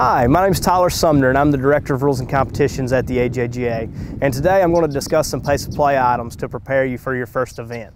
Hi, my name is Tyler Sumner and I'm the Director of Rules and Competitions at the AJGA. And today I'm going to discuss some pace of play items to prepare you for your first event.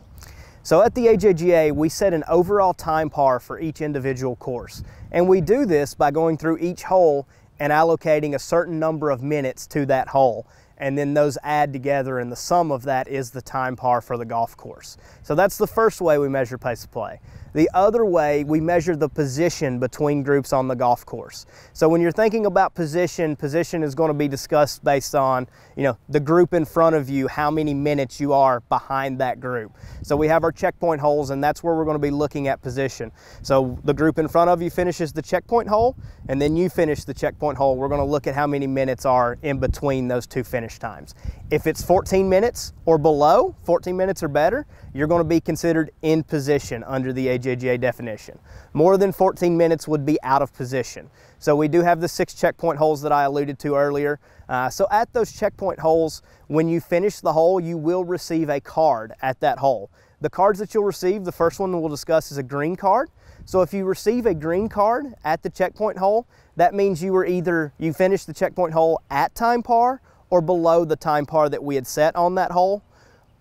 So at the AJGA, we set an overall time par for each individual course. And we do this by going through each hole and allocating a certain number of minutes to that hole and then those add together and the sum of that is the time par for the golf course. So that's the first way we measure pace of play. The other way we measure the position between groups on the golf course. So when you're thinking about position, position is going to be discussed based on, you know, the group in front of you, how many minutes you are behind that group. So we have our checkpoint holes and that's where we're going to be looking at position. So the group in front of you finishes the checkpoint hole and then you finish the checkpoint hole. We're going to look at how many minutes are in between those two finishes finish times. If it's 14 minutes or below, 14 minutes or better, you're going to be considered in position under the AJGA definition. More than 14 minutes would be out of position. So we do have the six checkpoint holes that I alluded to earlier. Uh, so at those checkpoint holes, when you finish the hole, you will receive a card at that hole. The cards that you'll receive, the first one we'll discuss is a green card. So if you receive a green card at the checkpoint hole, that means you were either, you finished the checkpoint hole at time par or below the time par that we had set on that hole,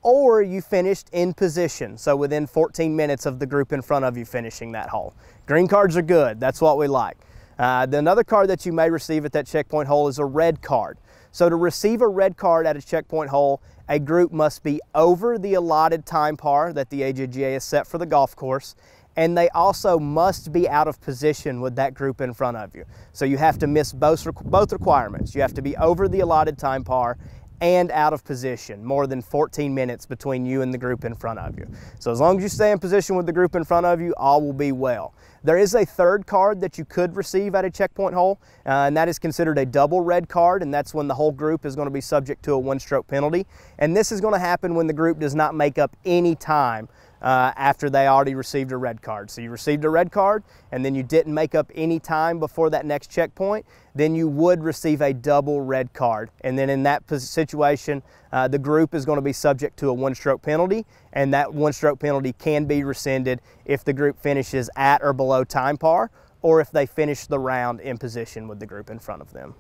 or you finished in position, so within 14 minutes of the group in front of you finishing that hole. Green cards are good, that's what we like. Uh, another card that you may receive at that checkpoint hole is a red card. So to receive a red card at a checkpoint hole, a group must be over the allotted time par that the AJGA has set for the golf course and they also must be out of position with that group in front of you. So you have to miss both, both requirements. You have to be over the allotted time par and out of position, more than 14 minutes between you and the group in front of you. So as long as you stay in position with the group in front of you, all will be well. There is a third card that you could receive at a checkpoint hole, uh, and that is considered a double red card, and that's when the whole group is going to be subject to a one-stroke penalty. And this is going to happen when the group does not make up any time uh, after they already received a red card. So you received a red card and then you didn't make up any time before that next checkpoint, then you would receive a double red card. And then in that situation, uh, the group is going to be subject to a one stroke penalty, and that one stroke penalty can be rescinded if the group finishes at or below time par or if they finish the round in position with the group in front of them.